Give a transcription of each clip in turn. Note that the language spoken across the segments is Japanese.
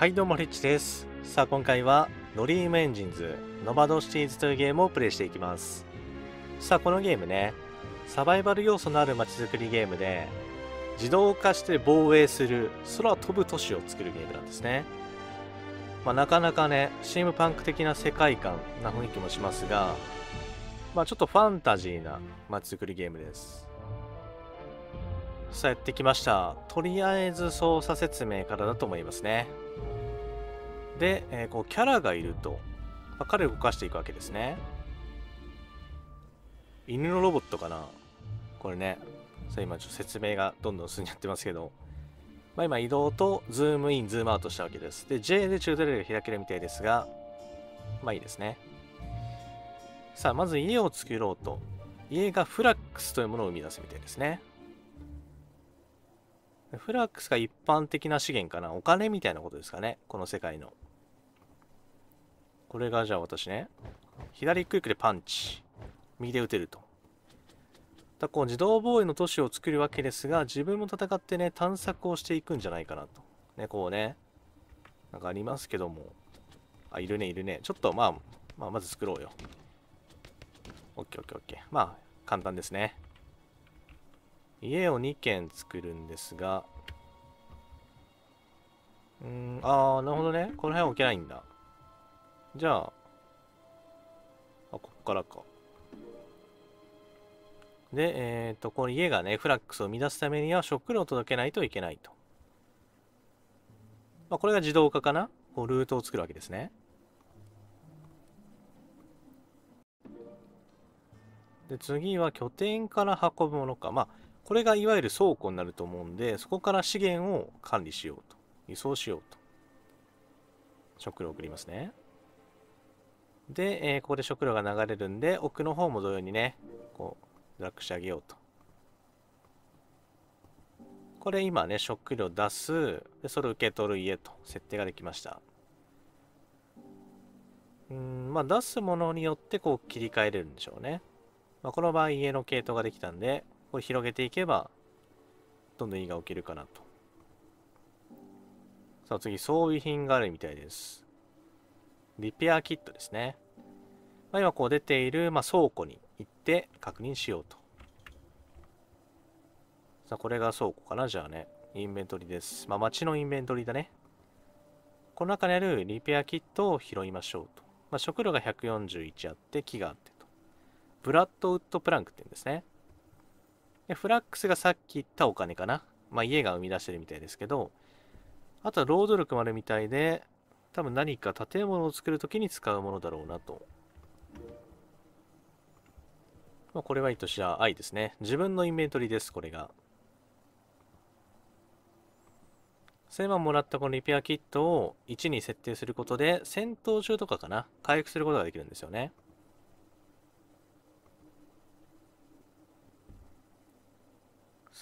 はいどうもリッチですさあ今回はドリームエンジンズノバドシティーズというゲームをプレイしていきますさあこのゲームねサバイバル要素のある街づくりゲームで自動化して防衛する空飛ぶ都市を作るゲームなんですねまあ、なかなかね、シームパンク的な世界観な雰囲気もしますが、まあ、ちょっとファンタジーな街づくりゲームです。さあやってきましたとりあえず操作説明からだと思いますねで、えー、こうキャラがいると、まあ、彼を動かしていくわけですね犬のロボットかなこれねさあ今ちょっと説明がどんどん進んじゃってますけど、まあ、今移動とズームインズームアウトしたわけですで J でチュートリアルが開けるみたいですがまあいいですねさあまず家を作ろうと家がフラックスというものを生み出すみたいですねフラックスが一般的な資源かなお金みたいなことですかねこの世界の。これがじゃあ私ね、左クリックでパンチ。右で打てると。だこう自動防衛の都市を作るわけですが、自分も戦ってね、探索をしていくんじゃないかなと。ね、こうね、なんかありますけども。あ、いるね、いるね。ちょっとまあ、まあ、まず作ろうよ。オッケーオッケーオッケー。まあ、簡単ですね。家を2軒作るんですがうんああなるほどねこの辺置けないんだじゃああこっからかでえっ、ー、とこの家がねフラックスを生み出すためには食料を届けないといけないと、まあ、これが自動化かなこうルートを作るわけですねで次は拠点から運ぶものかまあこれがいわゆる倉庫になると思うんで、そこから資源を管理しようと。輸送しようと。食料送りますね。で、えー、ここで食料が流れるんで、奥の方も同様にね、こう、楽してあげようと。これ今ね、食料出す、で、それを受け取る家と、設定ができました。うん、まあ出すものによってこう切り替えれるんでしょうね。まあ、この場合家の系統ができたんで、これ広げていけばどんどんいいが起きるかなとさあ次装備品があるみたいですリペアキットですね、まあ、今こう出ている、まあ、倉庫に行って確認しようとさあこれが倉庫かなじゃあねインベントリですまあ街のインベントリだねこの中にあるリペアキットを拾いましょうと、まあ、食料が141あって木があってとブラッドウッドプランクって言うんですねで、フラックスがさっき言ったお金かな。まあ、家が生み出してるみたいですけど、あとは労働力もあるみたいで、多分何か建物を作るときに使うものだろうなと。まあ、これはいいとしら、愛ですね。自分のインベントリーです、これが。1000万もらったこのリペアキットを1に設定することで、戦闘中とかかな、回復することができるんですよね。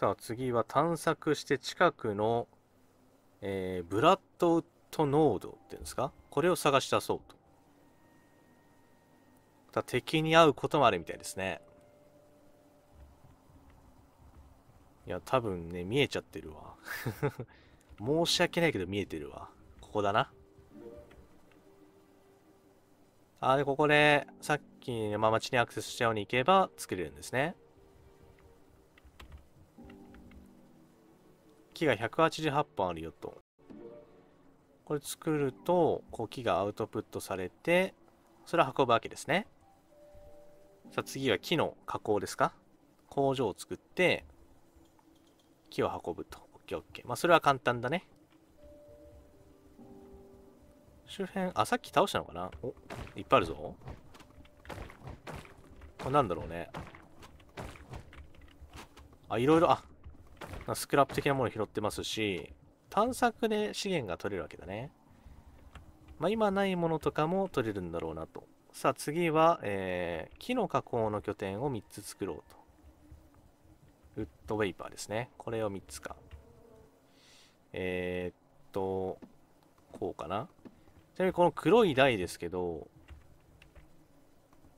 さあ次は探索して近くの、えー、ブラッドウッドノードっていうんですかこれを探し出そうと。だ敵に会うこともあるみたいですね。いや、多分ね、見えちゃってるわ。申し訳ないけど見えてるわ。ここだな。あで、ここで、さっきのまま地にアクセスしたように行けば作れるんですね。木が188本あるよと。これ作ると、こう木がアウトプットされて、それを運ぶわけですね。さあ次は木の加工ですか工場を作って、木を運ぶと。OKOK。まあそれは簡単だね。周辺、あ、さっき倒したのかなお、いっぱいあるぞ。これなんだろうね。あ、いろいろ、あ、スクラップ的なもの拾ってますし、探索で資源が取れるわけだね。まあ、今ないものとかも取れるんだろうなと。さあ次は、えー、木の加工の拠点を3つ作ろうと。ウッドウェイパーですね。これを3つか。えー、っと、こうかな。ちなみにこの黒い台ですけど、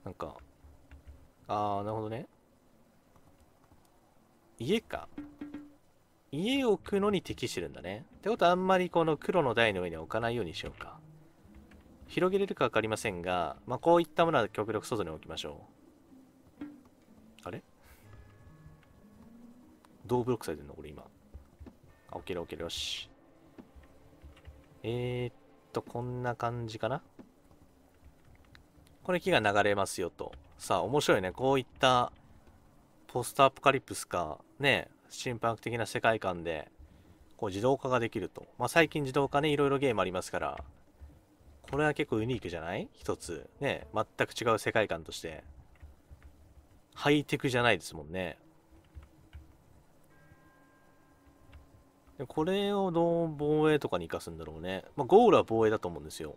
なんか、あー、なるほどね。家か。家を置くのに適してるんだね。ってことはあんまりこの黒の台の上には置かないようにしようか。広げれるか分かりませんが、まあ、こういったものは極力外に置きましょう。あれどうブロックされてんのこれ今。あ、置ける置けるよし。えー、っと、こんな感じかな。これ木が流れますよと。さあ、面白いね。こういったポストアポカリプスか、ね、心拍的な世界観でこう自動化ができると、まあ、最近自動化ねいろいろゲームありますからこれは結構ユニークじゃない一つね全く違う世界観としてハイテクじゃないですもんねでこれをどう防衛とかに生かすんだろうね、まあ、ゴールは防衛だと思うんですよ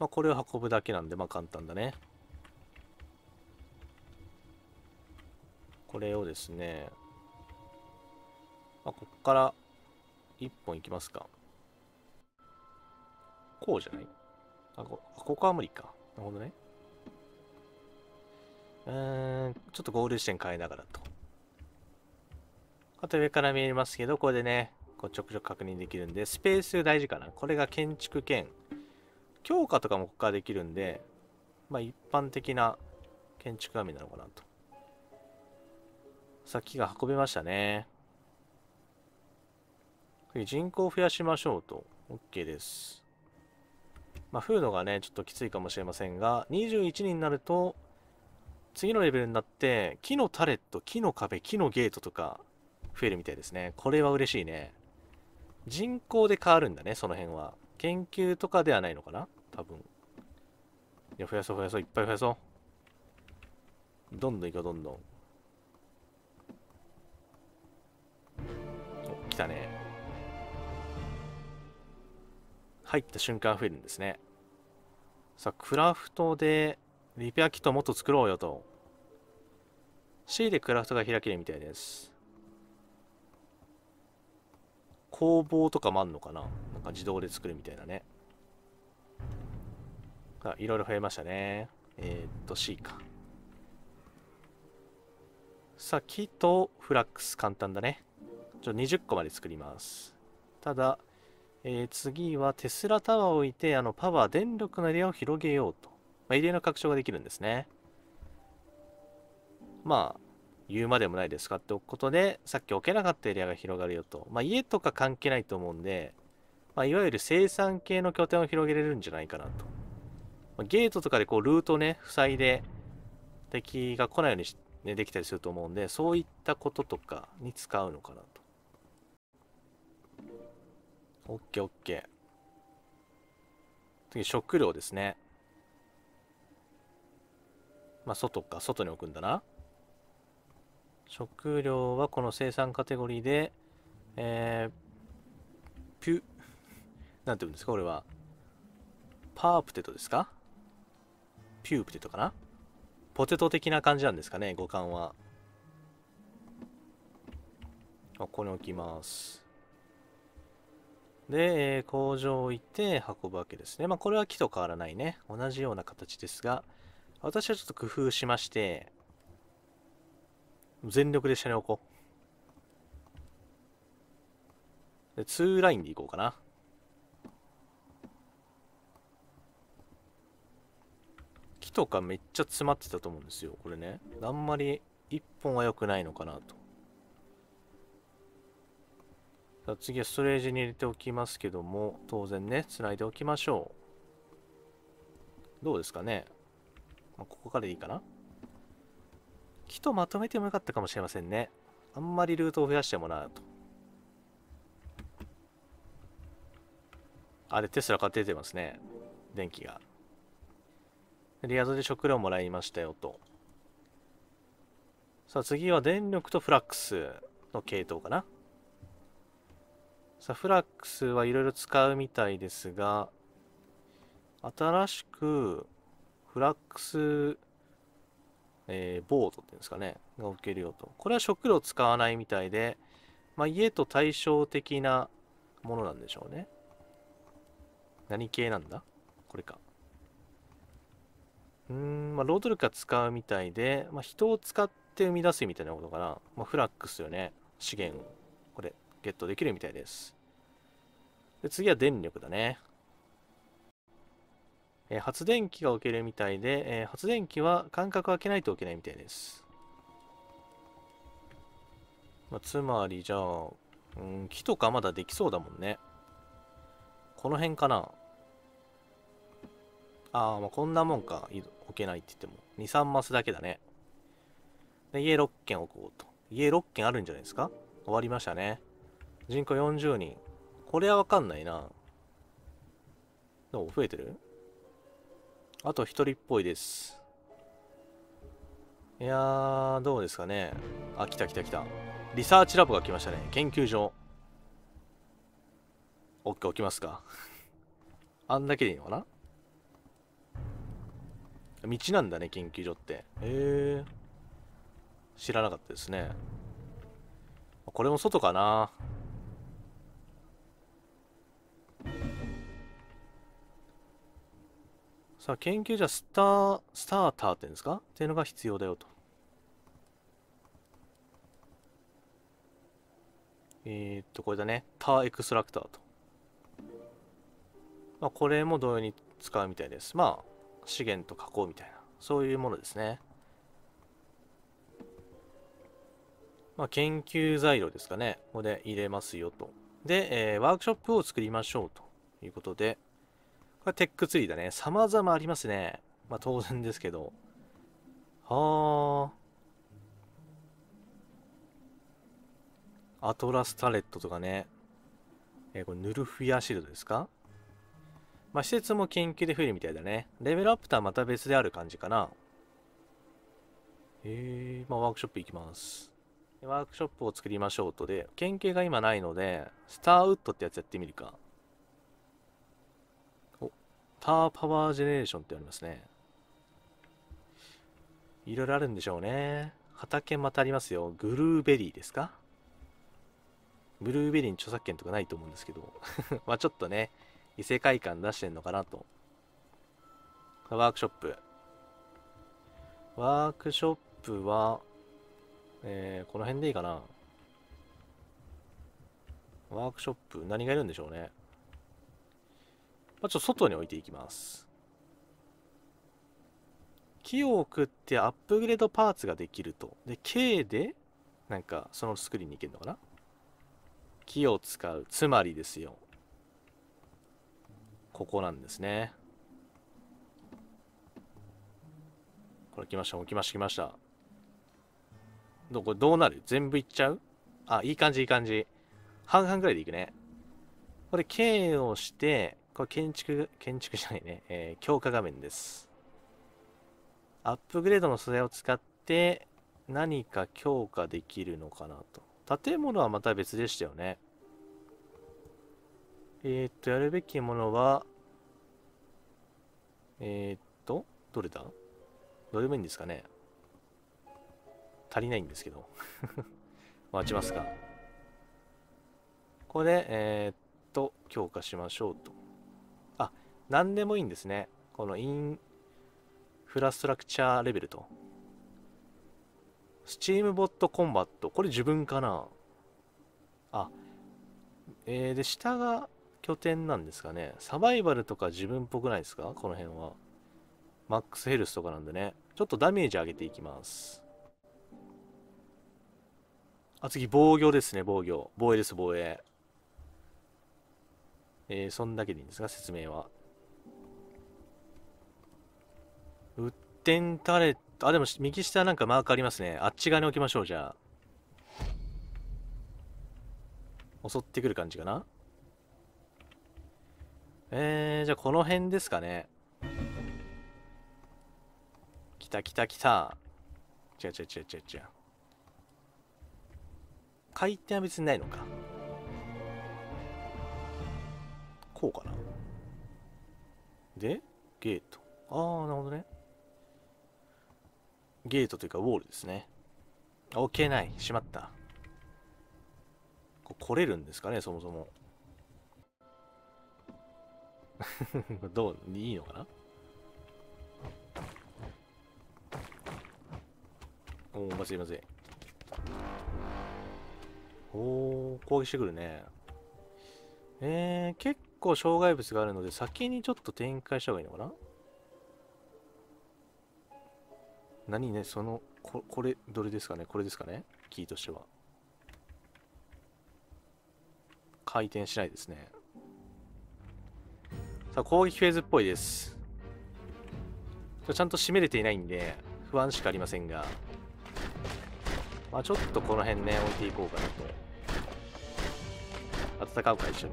まあ、これを運ぶだけなんでまあ簡単だねこれをですね、まあ、こっから1本いきますか。こうじゃないあこ、ここは無理か。なるほどね。うーん、ちょっと合流地点変えながらと。あと上から見えますけど、これでね、こうちょくちょく確認できるんで、スペース大事かな。これが建築兼、強化とかもここからできるんで、まあ一般的な建築紙なのかなと。さっきが運べましたね。次、人口を増やしましょうと。OK です。まあ、フードがね、ちょっときついかもしれませんが、21人になると、次のレベルになって、木のタレット、木の壁、木のゲートとか、増えるみたいですね。これは嬉しいね。人口で変わるんだね、その辺は。研究とかではないのかな多分。いや、増やそう、増やそう、いっぱい増やそう。どんどん行こう、どんどん。来たね入った瞬間増えるんですねさあクラフトでリペアキットをもっと作ろうよと C でクラフトが開けるみたいです工房とかもあんのかななんか自動で作るみたいなねあいろいろ増えましたねえー、っと C かさあ木とフラックス簡単だねちょ20個まで作ります。ただ、えー、次はテスラタワーを置いて、あの、パワー、電力のエリアを広げようと。まあ、エリアの拡張ができるんですね。まあ、言うまでもないですかっておくことで、さっき置けなかったエリアが広がるよと。まあ、家とか関係ないと思うんで、まあ、いわゆる生産系の拠点を広げれるんじゃないかなと。まあ、ゲートとかでこう、ルートをね、塞いで、敵が来ないようにね、できたりすると思うんで、そういったこととかに使うのかなと。オッケーオッケー。次、食料ですね。まあ、外か。外に置くんだな。食料はこの生産カテゴリーで、えー、ピュ、なんて言うんですかこれは。パープテトですかピュープテトかなポテト的な感じなんですかね、五感は。あ、ここに置きます。で、えー、工場を置って運ぶわけですね。まあ、これは木と変わらないね。同じような形ですが、私はちょっと工夫しまして、全力で車に置こう。で、2ラインで行こうかな。木とかめっちゃ詰まってたと思うんですよ。これね。あんまり1本は良くないのかなと。さあ次はストレージに入れておきますけども、当然ね、つないでおきましょう。どうですかね。まあ、ここからでいいかな。木とまとめてもよかったかもしれませんね。あんまりルートを増やしてもなと。あれ、テスラって出てますね。電気が。リアドで食料もらいましたよと。さあ次は電力とフラックスの系統かな。サフラックスはいろいろ使うみたいですが、新しくフラックス、えー、ボードっていうんですかね、が置けるよと。これは食料使わないみたいで、まあ、家と対照的なものなんでしょうね。何系なんだこれか。うん、まあ、ロードルカ使うみたいで、まあ、人を使って生み出すみたいなことかな。まあ、フラックスよね。資源を。これ、ゲットできるみたいです。で次は電力だね。えー、発電機が置けるみたいで、えー、発電機は間隔空けないと置けないみたいです。まあ、つまり、じゃあ、うん、木とかまだできそうだもんね。この辺かな。ああ、まあ、こんなもんか。置けないって言っても。2、3マスだけだね。で、家6軒置こうと。家6軒あるんじゃないですか終わりましたね。人口40人。これはわかんないな。どう増えてるあと一人っぽいです。いやー、どうですかね。あ、来た来た来た。リサーチラボが来ましたね。研究所。オッケー置きますか。あんだけでいいのかな道なんだね、研究所って。へえ。知らなかったですね。これも外かな。さあ、研究所スター、スターターって言うんですかっていうのが必要だよと。えー、っと、これだね。ターエクストラクターと。まあ、これも同様に使うみたいです。まあ、資源と加工みたいな、そういうものですね。まあ、研究材料ですかね。ここで入れますよと。で、えー、ワークショップを作りましょうということで、これテックツリーだね。様々ありますね。まあ当然ですけど。はあ。アトラスタレットとかね。えー、これヌルフィアシールドですかまあ施設も研究で増えるみたいだね。レベルアップとはまた別である感じかな。えー、まあワークショップ行きます。ワークショップを作りましょうとで、研究が今ないので、スターウッドってやつやってみるか。ターパワージェネレーションってありますね。いろいろあるんでしょうね。畑またありますよ。グルーベリーですかブルーベリーに著作権とかないと思うんですけど。まあちょっとね、異世界観出してんのかなと。ワークショップ。ワークショップは、えー、この辺でいいかな。ワークショップ、何がいるんでしょうね。まあ、ちょっと外に置いていきます。木を送ってアップグレードパーツができると。で、K で、なんか、そのスクリーンに行けるのかな木を使う。つまりですよ。ここなんですね。これ来ました、来ました、来ました。どこれどうなる全部いっちゃうあ、いい感じ、いい感じ。半々ぐらいでいくね。これ、K をして、これ建築、建築じゃないね、えー、強化画面です。アップグレードの素材を使って何か強化できるのかなと。建物はまた別でしたよね。えー、っと、やるべきものは、えー、っと、どれだどれもいいんですかね足りないんですけど。待ちますか。ここで、えー、っと、強化しましょうと。何でもいいんですねこのインフラストラクチャーレベルとスチームボットコンバットこれ自分かなあえー、で下が拠点なんですかねサバイバルとか自分っぽくないですかこの辺はマックスヘルスとかなんでねちょっとダメージ上げていきますあ次防御ですね防御防衛です防衛えー、そんだけでいいんですが説明はうってんたれ、あでも右下なんかマークありますねあっち側に置きましょうじゃあ襲ってくる感じかなえー、じゃあこの辺ですかねきたきたきた違う違う違う違う違う回転は別にないのかこうかなでゲートああなるほどねゲートというかウォールですね置けないしまったこ来れるんですかねそもそも どういいのかなおおまずいまずいおお攻撃してくるねえー、結構障害物があるので先にちょっと展開した方がいいのかな何ね、その、ここれ、どれですかねこれですかねキーとしては。回転しないですね。さあ、攻撃フェーズっぽいです。ちゃんと締めれていないんで、不安しかありませんが、まあ、ちょっとこの辺ね、置いていこうかなと。戦うか、一緒に。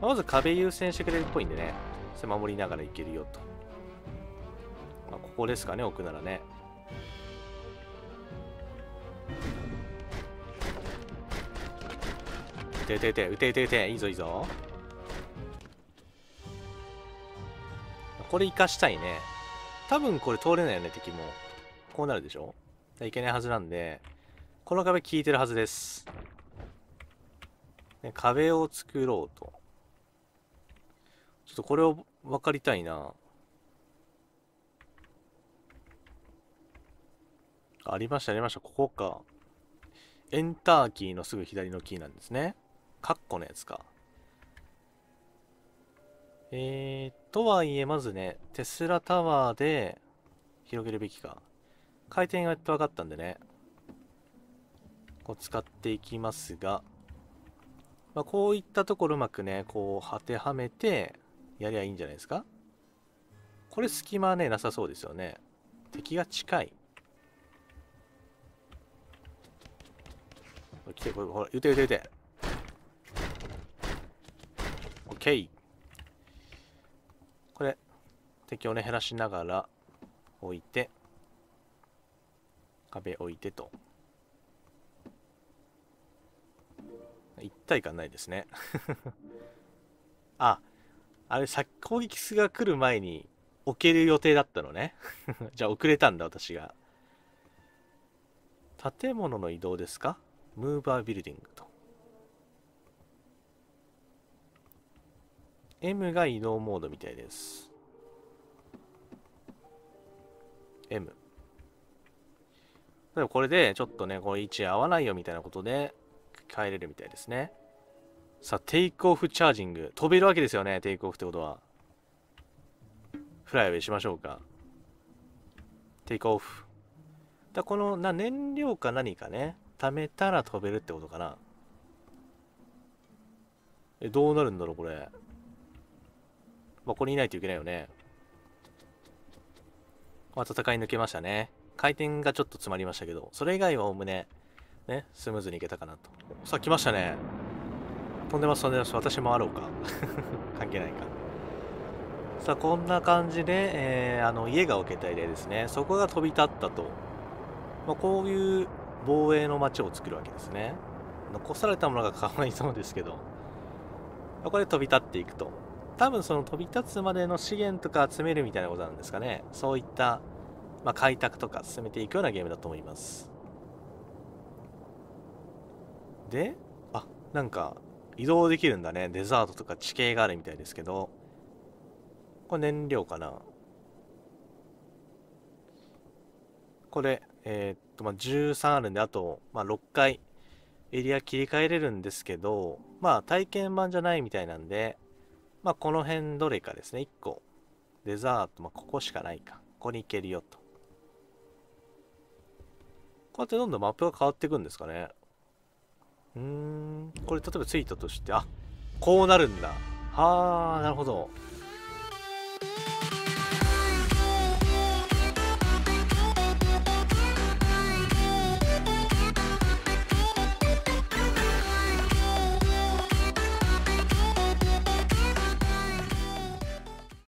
まず壁優先してくれるっぽいんでね、守りながらいけるよと。ここですかね奥ならね撃て撃て撃て撃て撃てていいぞいいぞこれ生かしたいね多分これ通れないよね敵もこうなるでしょいけないはずなんでこの壁効いてるはずです壁を作ろうとちょっとこれを分かりたいなありました、ありました。ここか。エンターキーのすぐ左のキーなんですね。カッコのやつか。えー、とはいえ、まずね、テスラタワーで広げるべきか。回転がやっと分かったんでね。こう使っていきますが、まあ、こういったところうまくね、こう、当てはめて、やりゃいいんじゃないですかこれ隙間ね、なさそうですよね。敵が近い。来てこいほら撃て撃て撃てオッケーこれ敵をね減らしながら置いて壁置いてと一体感ないですね ああれさ攻撃数が来る前に置ける予定だったのね じゃあ遅れたんだ私が建物の移動ですかムーバービルディングと M が移動モードみたいです M でもこれでちょっとねこの位置合わないよみたいなことで帰れるみたいですねさあテイクオフチャージング飛べるわけですよねテイクオフってことはフライアウェイしましょうかテイクオフだこのな燃料か何かねめたら飛べるってことかなえどうなるんだろうこれまあこれいないといけないよねま戦い抜けましたね回転がちょっと詰まりましたけどそれ以外はおおむねねスムーズにいけたかなとさあ来ましたね飛んでます飛んでます私もあろうか 関係ないかさあこんな感じで、えー、あの家が置けた入れですねそこが飛び立ったと、まあ、こういう防衛の街を作るわけですね残されたものがかわいそうですけどここで飛び立っていくと多分その飛び立つまでの資源とか集めるみたいなことなんですかねそういった、まあ、開拓とか進めていくようなゲームだと思いますであなんか移動できるんだねデザートとか地形があるみたいですけどこれ燃料かなこれえー、とまあ13あるんで、あとまあ6回エリア切り替えれるんですけど、まあ体験版じゃないみたいなんで、まあこの辺どれかですね、1個。デザート、まあここしかないか。ここに行けるよと。こうやってどんどんマップが変わっていくんですかね。うーん、これ例えばイいたとして、あ、こうなるんだ。はあ、なるほど。